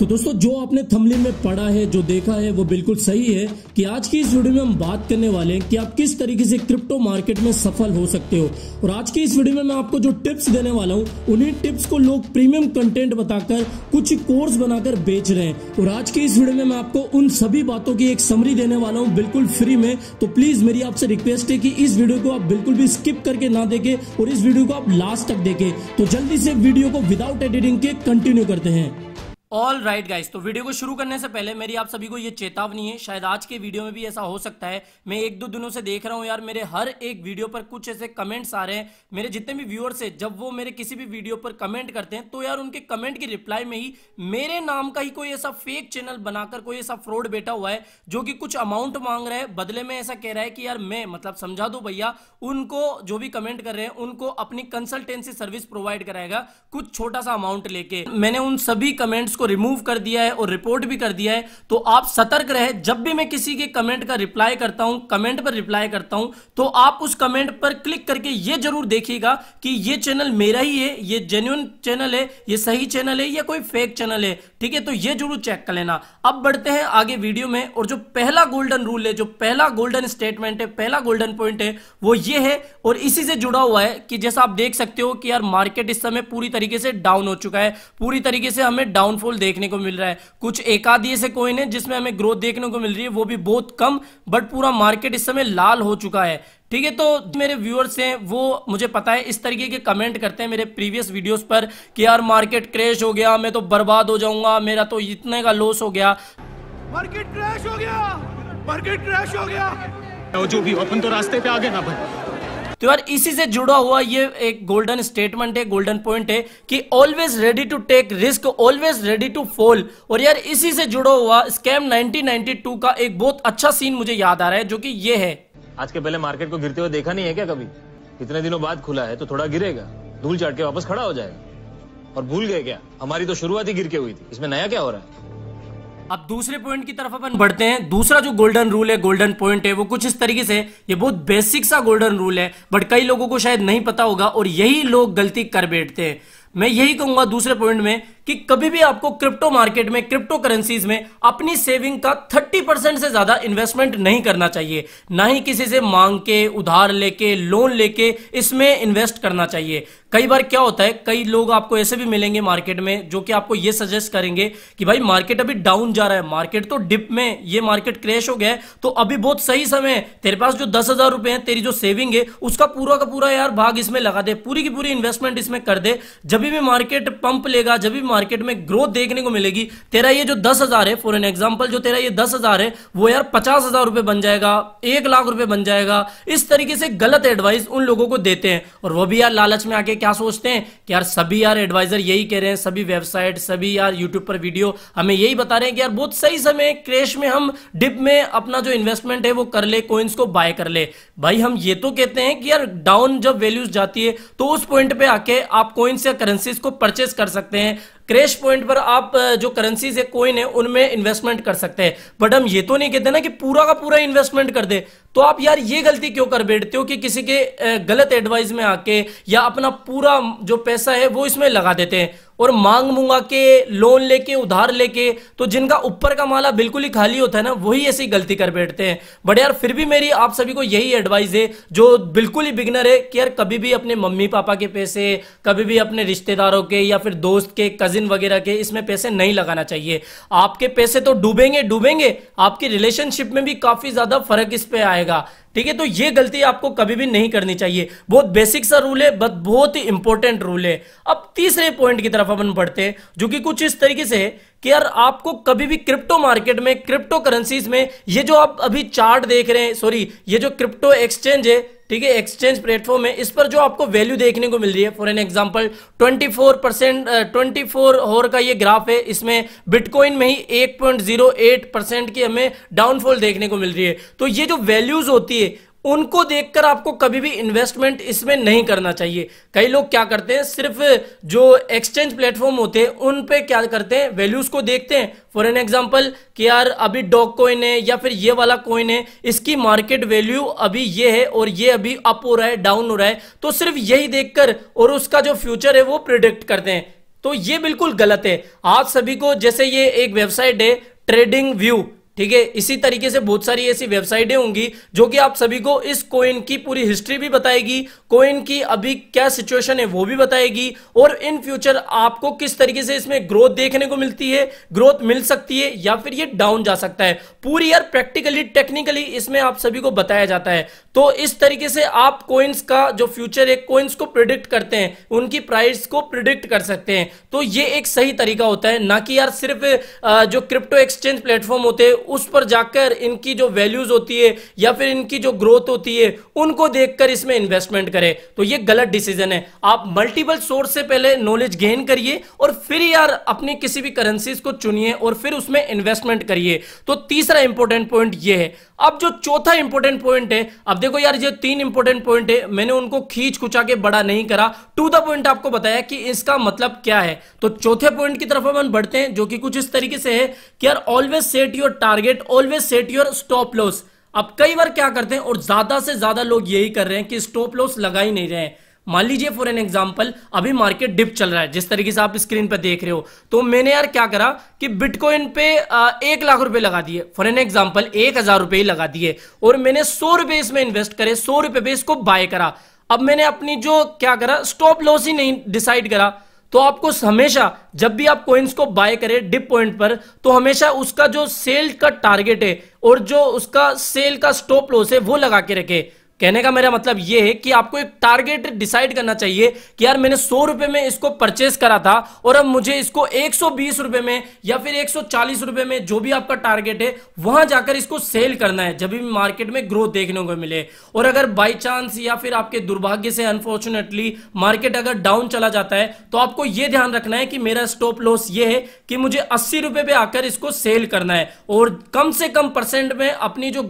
तो दोस्तों जो आपने थमली में पढ़ा है जो देखा है वो बिल्कुल सही है कि आज की इस वीडियो में हम बात करने वाले हैं कि आप किस तरीके से क्रिप्टो मार्केट में सफल हो सकते हो और आज की इस वीडियो में मैं आपको जो टिप्स देने वाला हूँ उन्हीं टिप्स को लोग प्रीमियम कंटेंट बताकर कुछ कोर्स बनाकर बेच रहे हैं और आज की इस वीडियो में मैं आपको उन सभी बातों की एक समरी देने वाला हूँ बिल्कुल फ्री में तो प्लीज मेरी आपसे रिक्वेस्ट है की इस वीडियो को आप बिल्कुल भी स्किप करके ना देखे और इस वीडियो को आप लास्ट तक देखे तो जल्दी से वीडियो को विदाउट एडिटिंग के कंटिन्यू करते हैं ऑल राइट गाइस तो वीडियो को शुरू करने से पहले मेरी आप सभी को ये चेतावनी है शायद आज के वीडियो में भी ऐसा हो सकता है मैं एक दो दिनों से देख रहा हूँ यार मेरे हर एक वीडियो पर कुछ ऐसे कमेंट्स आ रहे हैं मेरे जितने भी व्यूअर्स हैं जब वो मेरे किसी भी वीडियो पर कमेंट करते हैं तो यार उनके कमेंट की रिप्लाई में ही मेरे नाम का ही कोई ऐसा फेक चैनल बनाकर कोई ऐसा फ्रॉड बैठा हुआ है जो कि कुछ अमाउंट मांग रहा है बदले में ऐसा कह रहा है कि यार मैं मतलब समझा दो भैया उनको जो भी कमेंट कर रहे हैं उनको अपनी कंसल्टेंसी सर्विस प्रोवाइड कराएगा कुछ छोटा सा अमाउंट लेके मैंने उन सभी कमेंट्स को रिमूव कर दिया है और रिपोर्ट भी कर दिया है तो आप सतर्क रहे जब भी मैं किसी के कमेंट का रिप्लाई करता हूं कमेंट पर रिप्लाई करता हूं तो आप उस कमेंट पर क्लिक करके ये जरूर देखिएगा कि ये चैनल मेरा ही है ये जेन्यून चैनल है ये सही चैनल है या कोई फेक चैनल है ठीक है तो ये जरूर चेक कर लेना अब बढ़ते हैं आगे वीडियो में और जो पहला गोल्डन रूल है जो पहला गोल्डन स्टेटमेंट है पहला गोल्डन पॉइंट है वो ये है और इसी से जुड़ा हुआ है कि जैसा आप देख सकते हो कि यार मार्केट इस समय पूरी तरीके से डाउन हो चुका है पूरी तरीके से हमें डाउनफॉल फुल देखने को मिल रहा है कुछ एकादी से कोइन है जिसमें हमें ग्रोथ देखने को मिल रही है वो भी बहुत कम बट पूरा मार्केट इस समय लाल हो चुका है ठीक है तो मेरे व्यूअर्स हैं वो मुझे पता है इस तरीके के कमेंट करते हैं मेरे प्रीवियस वीडियोस पर कि यार मार्केट क्रैश हो गया मैं तो बर्बाद हो जाऊंगा मेरा तो इतने का लॉस हो गया मार्केट क्रैश हो गया मार्केट क्रैश हो गया जो भी अपन तो रास्ते पे आ गए ना भाई तो यार इसी से जुड़ा हुआ ये एक गोल्डन स्टेटमेंट है गोल्डन पॉइंट है कि always ready to take risk always ready to fall और यार इसी से जुड़ा हुआ स्कैम 1992 का एक बहुत अच्छा सीन मुझे याद आ रहा है जो कि ये है आज के पहले मार्केट को गिरते हुए देखा नहीं है क्या कभी इतने दिनों बाद खुला है तो थोड़ा गिरेगा धूल चाट के वापस खड़ा हो जाएगा और भूल गए क्या हमारी तो शुरुआत ही गिर के हुई थी इसमें नया क्या हो रहा है अब दूसरे पॉइंट की तरफ अपन बढ़ते हैं दूसरा जो गोल्डन रूल है गोल्डन पॉइंट है वो कुछ इस तरीके से ये बहुत बेसिक सा गोल्डन रूल है बट कई लोगों को शायद नहीं पता होगा और यही लोग गलती कर बैठते हैं मैं यही कहूंगा दूसरे पॉइंट में कि कभी भी आपको क्रिप्टो मार्केट में क्रिप्टो करेंसीज में अपनी सेविंग का 30 परसेंट से ज्यादा इन्वेस्टमेंट नहीं करना चाहिए ना ही किसी से मांग के उधार लेके लोन लेके इसमें इन्वेस्ट करना चाहिए कई बार क्या होता है कई लोग आपको ऐसे भी मिलेंगे मार्केट में जो कि आपको ये सजेस्ट करेंगे कि भाई मार्केट अभी डाउन जा रहा है मार्केट तो डिप में ये मार्केट क्रैश हो गया है तो अभी बहुत सही समय है तेरे पास जो दस हजार रुपए है तेरी जो सेविंग है उसका पूरा का पूरा यार भाग इसमें लगा दे पूरी की पूरी इन्वेस्टमेंट इसमें कर दे जब भी मार्केट पंप लेगा जब भी मार्केट में ग्रोथ देखने को मिलेगी तेरा ये जो दस हजार है फॉर एन एग्जाम्पल जो तेरा ये दस हजार है वो यार पचास हजार रुपए बन जाएगा एक लाख रुपए बन जाएगा इस तरीके से गलत एडवाइस उन लोगों को देते हैं और वो भी यार लालच में आके क्या सोचते हैं कि यार सभी यार एडवाइजर यही कह रहे हैं सभी वेबसाइट सभी यार यूट्यूब पर वीडियो हमें यही बता रहे हैं कि यार बहुत सही समय क्रेश में हम डिप में अपना जो इन्वेस्टमेंट है वो कर ले कोइंस को बाय कर ले भाई हम ये तो कहते हैं कि यार डाउन जब वैल्यूज जाती है तो उस पॉइंट पे आके आप कोइंस या करेंसी करेंसीज को परचेस कर सकते हैं क्रैश पॉइंट पर आप जो करेंसीज है कोइन है उनमें इन्वेस्टमेंट कर सकते हैं बट हम ये तो नहीं कहते ना कि पूरा का पूरा इन्वेस्टमेंट कर दे तो आप यार ये गलती क्यों कर बैठते हो कि किसी के गलत एडवाइस में आके या अपना पूरा जो पैसा है वो इसमें लगा देते हैं और मांग मुंगा के लोन लेके उधार लेके तो जिनका ऊपर का माला बिल्कुल ही खाली होता है ना वही ऐसी गलती कर बैठते हैं बट यार फिर भी मेरी आप सभी को यही एडवाइस है जो बिल्कुल ही बिगनर है कि यार कभी भी अपने मम्मी पापा के पैसे कभी भी अपने रिश्तेदारों के या फिर दोस्त के कजिन मैगजीन वगैरह के इसमें पैसे नहीं लगाना चाहिए आपके पैसे तो डूबेंगे डूबेंगे आपकी रिलेशनशिप में भी काफी ज्यादा फर्क इस पर आएगा ठीक है तो ये गलती आपको कभी भी नहीं करनी चाहिए बहुत बेसिक सा रूल है बट बहुत ही इंपॉर्टेंट रूल है अब तीसरे पॉइंट की तरफ अपन बढ़ते हैं जो कि कुछ इस तरीके से है कि यार आपको कभी भी क्रिप्टो मार्केट में क्रिप्टो करेंसीज में ये जो आप अभी चार्ट देख रहे हैं सॉरी ये जो क्रिप्टो एक्सचेंज है ठीक है एक्सचेंज प्लेटफॉर्म है इस पर जो आपको वैल्यू देखने को मिल रही है for an example 24 percent twenty four hour का ये ग्राफ है इसमें बिटकॉइन में ही 1.08 परसेंट की हमें डाउनफॉल देखने को मिल रही है तो ये जो वैल्यूज होती है उनको देखकर आपको कभी भी इन्वेस्टमेंट इसमें नहीं करना चाहिए कई लोग क्या करते हैं सिर्फ जो एक्सचेंज प्लेटफॉर्म होते हैं उन पे क्या करते हैं वैल्यूज को देखते हैं फॉर एन एग्जाम्पल कि यार अभी डॉग कॉइन है या फिर ये वाला कॉइन है इसकी मार्केट वैल्यू अभी ये है और ये अभी अप हो रहा है डाउन हो रहा है तो सिर्फ यही देखकर और उसका जो फ्यूचर है वो प्रिडिक्ट करते हैं तो ये बिल्कुल गलत है आप सभी को जैसे ये एक वेबसाइट है ट्रेडिंग व्यू ठीक है इसी तरीके से बहुत सारी ऐसी वेबसाइटें होंगी जो कि आप सभी को इस कोइन की पूरी हिस्ट्री भी बताएगी कोइन की अभी क्या सिचुएशन है वो भी बताएगी और इन फ्यूचर आपको किस तरीके से इसमें ग्रोथ देखने को मिलती है ग्रोथ मिल सकती है या फिर ये डाउन जा सकता है पूरी यार प्रैक्टिकली टेक्निकली इसमें आप सभी को बताया जाता है तो इस तरीके से आप कोइंस का जो फ्यूचर है कोइंस को प्रिडिक्ट करते हैं उनकी प्राइस को प्रिडिक्ट कर सकते हैं तो ये एक सही तरीका होता है ना कि यार सिर्फ जो क्रिप्टो एक्सचेंज प्लेटफॉर्म होते हैं उस पर जाकर इनकी जो वैल्यूज होती है या फिर इनकी जो ग्रोथ होती है उनको देखकर इसमें इन्वेस्टमेंट करें तो ये गलत डिसीजन है आप मल्टीपल सोर्स से पहले नॉलेज गेन करिए और फिर यार अपनी किसी भी करेंसीज को चुनिए और फिर उसमें इन्वेस्टमेंट करिए तो तीसरा इंपॉर्टेंट पॉइंट ये है अब जो चौथा इंपॉर्टेंट पॉइंट है अब देखो यार ये तीन इंपॉर्टेंट पॉइंट है मैंने उनको खींच कुचा के बड़ा नहीं करा टू द पॉइंट आपको बताया कि इसका मतलब क्या है तो चौथे पॉइंट की तरफ हम बढ़ते हैं जो कि कुछ इस तरीके से है कि यार always set your target always set your stop loss अब कई बार क्या करते हैं और ज्यादा से ज्यादा लोग यही कर रहे हैं कि स्टॉप लॉस लगा ही नहीं रहे हैं मान लीजिए फॉर एन एग्जाम्पल अभी मार्केट डिप चल रहा है जिस तरीके से आप स्क्रीन पर देख रहे हो तो मैंने यार क्या करा कि बिटकॉइन पे एक लाख रुपए लगा दिए फॉर एन एग्जाम्पल एक हजार रुपए लगा दिए और मैंने सौ रुपए इसमें इन्वेस्ट करे सौ रुपए पे इसको बाय करा अब मैंने अपनी जो क्या करा स्टॉप लॉस ही नहीं डिसाइड करा तो आपको हमेशा जब भी आप कॉइन्स को बाय करें डिप पॉइंट पर तो हमेशा उसका जो सेल का टारगेट है और जो उसका सेल का स्टॉप लॉस है वो लगा के रखें कहने का मेरा मतलब यह है कि आपको एक टारगेट डिसाइड करना चाहिए कि यार मैंने सौ रुपए में इसको परचेस करा था और अब मुझे इसको एक सौ बीस रुपए में या फिर एक सौ चालीस रुपए में जो भी आपका टारगेट है वहां जाकर इसको सेल करना है जब भी मार्केट में ग्रोथ देखने को मिले और अगर बाई चांस या फिर आपके दुर्भाग्य से अनफॉर्चुनेटली मार्केट अगर डाउन चला जाता है तो आपको यह ध्यान रखना है कि मेरा स्टॉप लॉस ये है कि मुझे अस्सी रुपए पे आकर इसको सेल करना है और कम से कम परसेंट में अपनी जो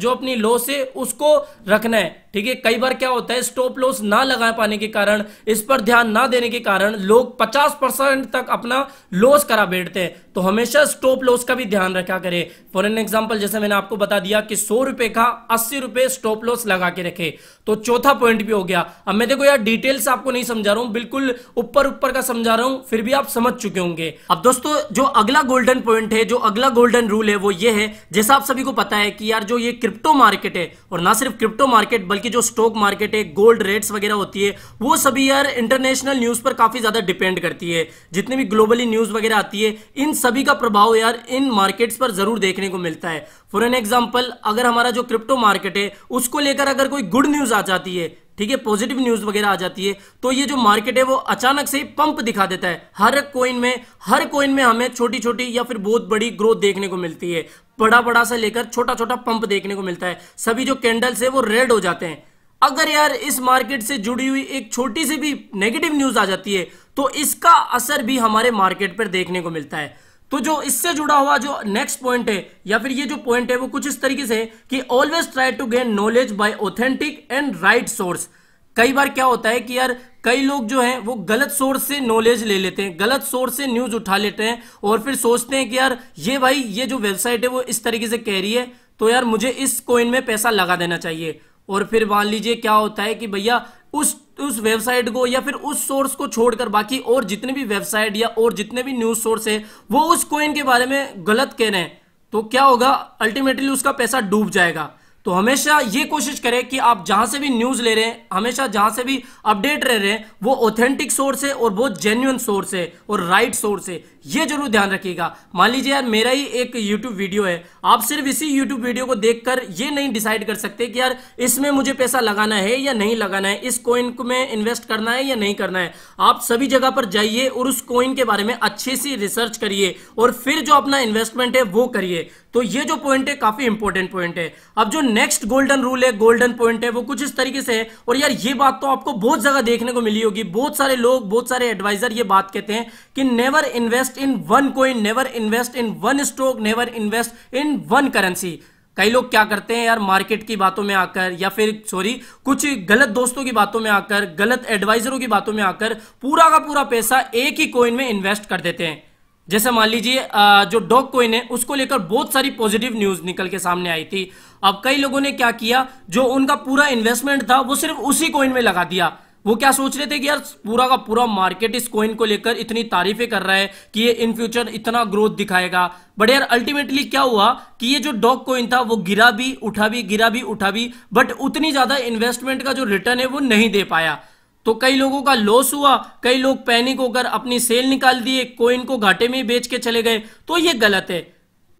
जो अपनी लॉस है उसको रखना है ठीक है कई बार क्या होता है स्टॉप लॉस ना लगा पाने के कारण इस पर ध्यान ना देने के कारण लोग 50 परसेंट तक अपना लॉस करा बैठते हैं तो हमेशा स्टॉप लॉस का भी ध्यान रखा करें फॉर एन एग्जाम्पल जैसे मैंने आपको बता दिया कि सौ रुपए का अस्सी रुपए स्टॉप लॉस लगा के रखे तो चौथा पॉइंट भी हो गया अब मैं देखो यार डिटेल्स आपको नहीं समझा रहा हूं बिल्कुल ऊपर ऊपर का समझा रहा हूं फिर भी आप समझ चुके होंगे अब दोस्तों जो अगला गोल्डन पॉइंट है जो अगला गोल्डन रूल है वो ये है जैसा आप सभी को पता है कि यार जो ये क्रिप्टो मार्केट है और ना सिर्फ क्रिप्टो मार्केट बल्कि बल्कि जो स्टॉक मार्केट है गोल्ड रेट्स वगैरह होती है वो सभी यार इंटरनेशनल न्यूज़ पर काफ़ी ज़्यादा डिपेंड करती है जितनी भी ग्लोबली न्यूज़ वगैरह आती है इन सभी का प्रभाव यार इन मार्केट्स पर ज़रूर देखने को मिलता है फॉर एन एग्जाम्पल अगर हमारा जो क्रिप्टो मार्केट है उसको लेकर अगर कोई गुड न्यूज़ आ जाती है ठीक है पॉजिटिव न्यूज वगैरह आ जाती है तो ये जो मार्केट है वो अचानक से पंप दिखा देता है हर कोइन में हर कोइन में हमें छोटी छोटी या फिर बहुत बड़ी ग्रोथ देखने को मिलती है बड़ा बड़ा सा लेकर छोटा छोटा पंप देखने को मिलता है सभी जो कैंडल्स है वो रेड हो जाते हैं अगर यार इस मार्केट से जुड़ी हुई एक छोटी सी भी नेगेटिव न्यूज आ जाती है तो इसका असर भी हमारे मार्केट पर देखने को मिलता है तो जो इससे जुड़ा हुआ जो नेक्स्ट पॉइंट है या फिर ये जो पॉइंट है वो कुछ इस तरीके से है कि always try to gain knowledge by authentic and right source कई बार क्या होता है कि यार कई लोग जो हैं वो गलत सोर्स से नॉलेज ले लेते हैं गलत सोर्स से न्यूज उठा लेते हैं और फिर सोचते हैं कि यार ये भाई ये जो वेबसाइट है वो इस तरीके से कह रही है तो यार मुझे इस कॉइन में पैसा लगा देना चाहिए और फिर मान लीजिए क्या होता है कि भैया उस तो उस वेबसाइट को या फिर उस सोर्स को छोड़कर बाकी और जितने भी वेबसाइट या और जितने भी न्यूज सोर्स है वो उस कॉइन के बारे में गलत कह रहे हैं तो क्या होगा अल्टीमेटली उसका पैसा डूब जाएगा तो हमेशा ये कोशिश करें कि आप जहां से भी न्यूज ले रहे हैं हमेशा जहां से भी अपडेट रह रहे हैं वो ऑथेंटिक सोर्स है और बहुत जेन्यून सोर्स है और राइट सोर्स है ये जरूर ध्यान रखिएगा मान लीजिए यार मेरा ही एक यूट्यूब वीडियो है आप सिर्फ इसी यूट्यूब वीडियो को देखकर ये नहीं डिसाइड कर सकते कि यार इसमें मुझे पैसा लगाना है या नहीं लगाना है इस कॉइन को में इन्वेस्ट करना है या नहीं करना है आप सभी जगह पर जाइए और उस कॉइन के बारे में अच्छे से रिसर्च करिए और फिर जो अपना इन्वेस्टमेंट है वो करिए तो ये जो पॉइंट है काफी इंपॉर्टेंट पॉइंट है अब जो नेक्स्ट गोल्डन रूल है गोल्डन पॉइंट है वो कुछ इस तरीके से है और यार ये बात तो आपको बहुत जगह देखने को मिली होगी बहुत सारे लोग बहुत सारे एडवाइजर ये बात कहते हैं कि never invest invest in one coin never invest in one stock never invest in one currency कई लोग क्या करते हैं यार मार्केट की बातों में आकर या फिर सॉरी कुछ गलत दोस्तों की बातों में आकर गलत एडवाइजरों की बातों में आकर पूरा का पूरा पैसा एक ही कोइन में इन्वेस्ट कर देते हैं जैसे मान लीजिए जो डॉग कोइन है उसको लेकर बहुत सारी पॉजिटिव न्यूज निकल के सामने आई थी अब कई लोगों ने क्या किया जो उनका पूरा इन्वेस्टमेंट था वो सिर्फ उसी कोइन में लगा दिया वो क्या सोच रहे थे कि यार पूरा का पूरा मार्केट इस कॉइन को लेकर इतनी तारीफें कर रहा है कि ये इन फ्यूचर इतना ग्रोथ दिखाएगा बट यार अल्टीमेटली क्या हुआ कि ये जो डॉग कॉइन था वो गिरा भी उठा भी गिरा भी उठा भी बट उतनी ज्यादा इन्वेस्टमेंट का जो रिटर्न है वो नहीं दे पाया तो कई लोगों का लॉस हुआ कई लोग पैनिक होकर अपनी सेल निकाल दिए कोइन को घाटे में बेच के चले गए तो ये गलत है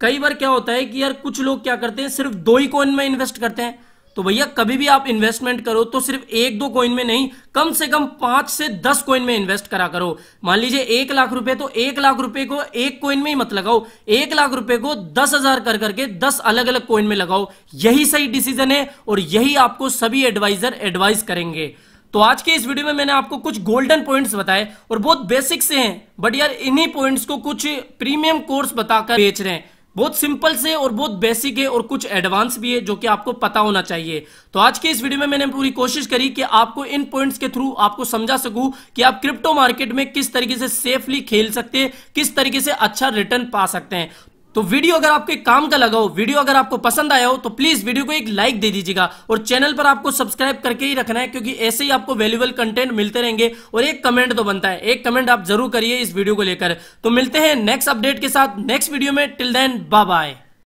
कई बार क्या होता है कि यार कुछ लोग क्या करते हैं सिर्फ दो ही कोइन में इन्वेस्ट करते हैं तो भैया कभी भी आप इन्वेस्टमेंट करो तो सिर्फ एक दो कॉइन में नहीं कम से कम पांच से दस कॉइन में इन्वेस्ट करा करो मान लीजिए एक लाख रुपए तो एक लाख रुपए को एक कॉइन में ही मत लगाओ एक लाख रुपए को दस हजार कर करके दस अलग अलग कॉइन में लगाओ यही सही डिसीजन है और यही आपको सभी एडवाइजर एडवाइस करेंगे तो आज के इस वीडियो में मैंने आपको कुछ गोल्डन पॉइंट्स बताए और बहुत बेसिक से हैं बट यार इन्हीं पॉइंट्स को कुछ प्रीमियम कोर्स बताकर बेच रहे हैं बहुत सिंपल से और बहुत बेसिक है और कुछ एडवांस भी है जो कि आपको पता होना चाहिए तो आज के इस वीडियो में मैंने पूरी कोशिश करी कि आपको इन पॉइंट्स के थ्रू आपको समझा सकूं कि आप क्रिप्टो मार्केट में किस तरीके से सेफली खेल सकते हैं किस तरीके से अच्छा रिटर्न पा सकते हैं तो वीडियो अगर आपके काम का लगा हो वीडियो अगर आपको पसंद आया हो तो प्लीज वीडियो को एक लाइक दे दीजिएगा और चैनल पर आपको सब्सक्राइब करके ही रखना है क्योंकि ऐसे ही आपको वैल्यूबल कंटेंट मिलते रहेंगे और एक कमेंट तो बनता है एक कमेंट आप जरूर करिए इस वीडियो को लेकर तो मिलते हैं नेक्स्ट अपडेट के साथ नेक्स्ट वीडियो में टिल देन बाय